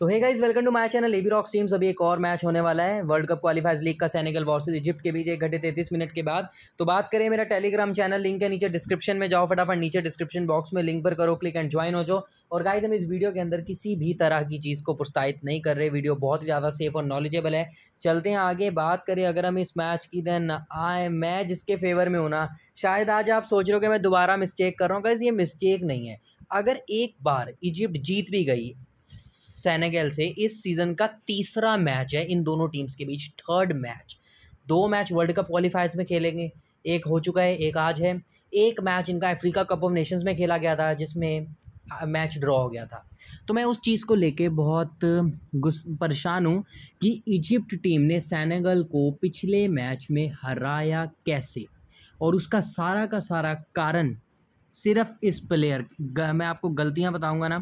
तो hey guys welcome to my channel AB Rocks teams अभी एक और मैच होने वाला है वर्ल्ड कप क्वालिफाइज लीग का सैनिकल वर्सेस इजिप्ट के बीच एक घंटे तैतीस मिनट के बाद तो बात करें मेरा टेलीग्राम चैनल लिंक है नीचे डिस्क्रिप्शन में जाओ फटाफट नीचे डिस्क्रिप्शन बॉक्स में लिंक पर करो क्लिक एंड ज्वाइन हो जाओ और गाइज हम इस वीडियो के अंदर किसी भी तरह की चीज़ को प्रोत्साहित नहीं कर रहे वीडियो बहुत ज़्यादा सेफ और नॉलेजेबल है चलते हैं आगे बात करें अगर हम इस मैच की देन आए मैं जिसके फेवर में हूँ ना शायद आज आप सोच रहे हो कि मैं दोबारा मिस्टेक कर रहा हूँ गाइज ये मिस्टेक नहीं है अगर एक बार इजिप्ट जीत भी गई सेनेगल से इस सीज़न का तीसरा मैच है इन दोनों टीम्स के बीच थर्ड मैच दो मैच वर्ल्ड कप क्वालिफायर्स में खेलेंगे एक हो चुका है एक आज है एक मैच इनका अफ्रीका कप ऑफ नेशंस में खेला गया था जिसमें मैच ड्रॉ हो गया था तो मैं उस चीज़ को लेके बहुत गुस परेशान हूँ कि इजिप्ट टीम ने सैनेगल को पिछले मैच में हराया कैसे और उसका सारा का सारा कारण सिर्फ इस प्लेयर मैं आपको गलतियाँ बताऊँगा ना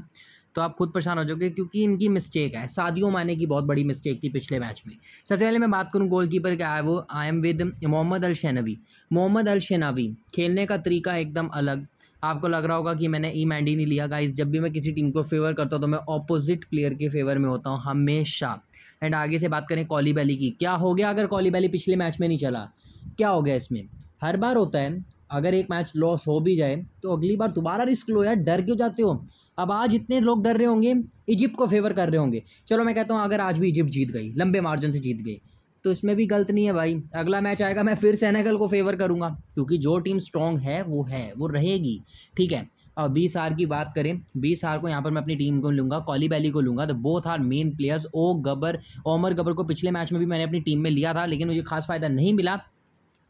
तो आप खुद परेशान हो जाओगे क्योंकि इनकी मिस्टेक है सादियों माने की बहुत बड़ी मिस्टेक थी पिछले मैच में सबसे पहले मैं बात करूँ गोलकीपर क्या है वो I am with Mohamed El Shenawy Mohamed El Shenawy खेलने का तरीका एकदम अलग आपको लग रहा होगा कि मैंने ई e मैंडी नहीं लिया गाइस जब भी मैं किसी टीम को फेवर करता हूँ तो मैं ऑपोजिट प्लेयर के फेवर में होता हूँ हमेशा एंड आगे से बात करें कॉली बैली की क्या हो गया अगर कॉली बैली पिछले मैच में नहीं चला क्या हो गया इसमें हर बार होता है अगर एक मैच लॉस हो भी जाए तो अगली बार दोबारा रिस्क लो यार डर क्यों जाते हो अब आज इतने लोग डर रहे होंगे इजिप्ट को फेवर कर रहे होंगे चलो मैं कहता हूँ अगर आज भी इजिप्ट जीत गई लंबे मार्जिन से जीत गई तो इसमें भी गलत नहीं है भाई अगला मैच आएगा मैं फिर सेनेगल को फेवर करूँगा क्योंकि जो टीम स्ट्रॉन्ग है वो है वो रहेगी ठीक है और बीस आर की बात करें बीस आर को यहाँ पर मैं अपनी टीम को लूँगा कॉली बैली को लूँगा तो बोथ आर मेन प्लेयर्स ओ गबर ओमर गबर को पिछले मैच में भी मैंने अपनी टीम में लिया था लेकिन मुझे खास फ़ायदा नहीं मिला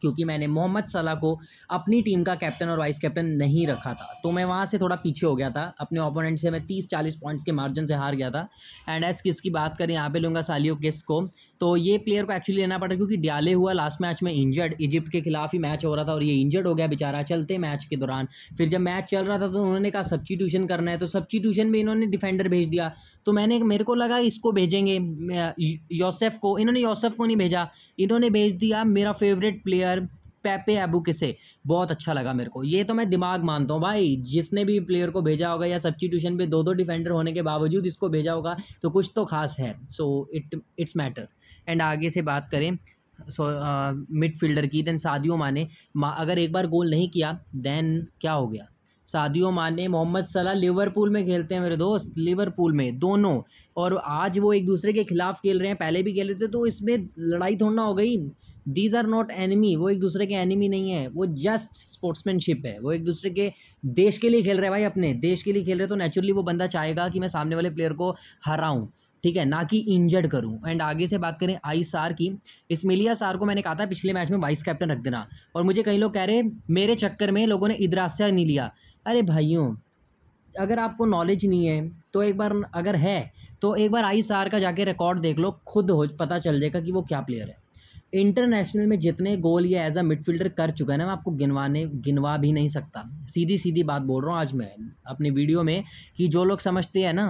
क्योंकि मैंने मोहम्मद सलाह को अपनी टीम का कैप्टन और वाइस कैप्टन नहीं रखा था तो मैं वहाँ से थोड़ा पीछे हो गया था अपने ओपोनेंट से मैं तीस चालीस पॉइंट्स के मार्जिन से हार गया था एंड एस किस की बात करें यहाँ पे लूँगा सालियो किस को तो ये प्लेयर को एक्चुअली लेना पड़ा क्योंकि डियाले हुआ लास्ट मैच में इंजर्ड इजिप्ट के खिलाफ ही मैच हो रहा था और ये इंजर्ड हो गया बेचारा चलते मैच के दौरान फिर जब मैच चल रहा था तो उन्होंने कहा सब्सटीट्यूशन करना है तो सब्सटीट्यूशन में इन्होंने डिफेंडर भेज दिया तो मैंने मेरे को लगा इसको भेजेंगे योसेफ को इन्होंने योसेफ को नहीं भेजा इन्होंने भेज दिया मेरा favourite player player Pape Abou Cissé बहुत अच्छा लगा मेरे को ये तो मैं दिमाग मानता हूँ भाई जिसने भी प्लेयर को भेजा होगा या सब्सिट्यूशन पे दो दो डिफेंडर होने के बावजूद इसको भेजा होगा तो कुछ तो खास है so it it's matter and आगे से बात करें सो मिड फील्डर की देन शादियों माने मा, अगर एक बार गोल नहीं किया देन क्या हो गया सादियो माने मोहम्मद सलाह लिवरपूल में खेलते हैं मेरे दोस्त लिवरपूल में दोनों और आज वो एक दूसरे के खिलाफ खेल रहे हैं पहले भी खेल रहे थे तो इसमें लड़ाई थोड़ी ना हो गई दीज आर नॉट एनिमी वो एक दूसरे के एनिमी नहीं है वो जस्ट स्पोर्ट्समैनशिप है वो एक दूसरे के देश के लिए खेल रहे हैं भाई अपने देश के लिए खेल रहे तो नेचुरली वो बंदा चाहेगा कि मैं सामने वाले प्लेयर को हराऊँ ठीक है ना कि इंजर्ड करूं एंड आगे से बात करें आई सार की इसमिलिया सार को मैंने कहा था पिछले मैच में वाइस कैप्टन रख देना और मुझे कई लोग कह रहे मेरे चक्कर में लोगों ने से नहीं लिया अरे भाइयों अगर आपको नॉलेज नहीं है तो एक बार अगर है तो एक बार आई सार का जाके रिकॉर्ड देख लो खुद हो पता चल जाएगा कि वो क्या प्लेयर है इंटरनेशनल में जितने गोल ये एज अ मिडफील्डर कर चुका है ना मैं आपको गिनवाने गिनवा भी नहीं सकता सीधी सीधी बात बोल रहा हूँ आज मैं अपनी वीडियो में कि जो लोग समझते हैं ना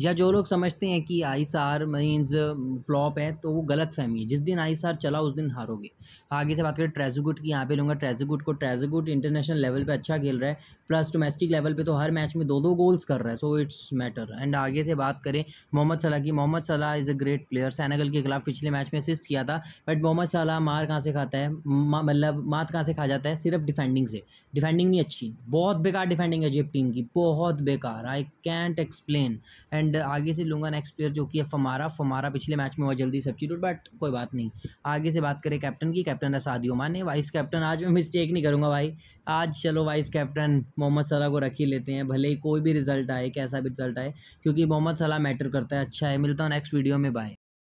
या जो लोग समझते हैं कि I S R means flop है तो वो गलत फहमी है जिस दिन आई एस आर चला उस दिन हारोगे आगे से बात करें ट्रेजुगुट की यहाँ पे लूँगा ट्रेजुगुट को ट्रेजुगुट इंटरनेशनल लेवल पे अच्छा खेल रहा है प्लस डोमेस्टिक लेवल पे तो हर मैच में दो दो गोल्स कर रहा है सो इट्स मैटर एंड आगे से बात करें मोहम्मद सलाह की Mohamed Salah is a great player Senegal के खिलाफ पिछले मैच में असिस्ट किया था बट मोहम्मद सलाह मार कहाँ से खाता है मतलब मात कहाँ से खा जाता है सिर्फ डिफेंडिंग से डिफेंडिंग नहीं अच्छी बहुत बेकार डिफेंडिंग है जेप टीम की बहुत बेकार I can't explain and and uh, आगे से लूँगा नेक्स्ट प्लेयर जो कि है फमारा फमारा पिछले मैच में हुआ जल्दी सब्सिट्यूट बट कोई बात नहीं आगे से बात करें कैप्टन की कैप्टन है सादियो माने वाइस कैप्टन आज मैं मिस्टेक नहीं करूँगा भाई आज चलो वाइस कैप्टन मोहम्मद सलाह को रख ही लेते हैं भले ही कोई भी रिजल्ट आए कैसा भी रिजल्ट आए क्योंकि मोहम्मद सलाह मैटर करता है अच्छा है मिलता हूँ नेक्स्ट वीडियो में बाय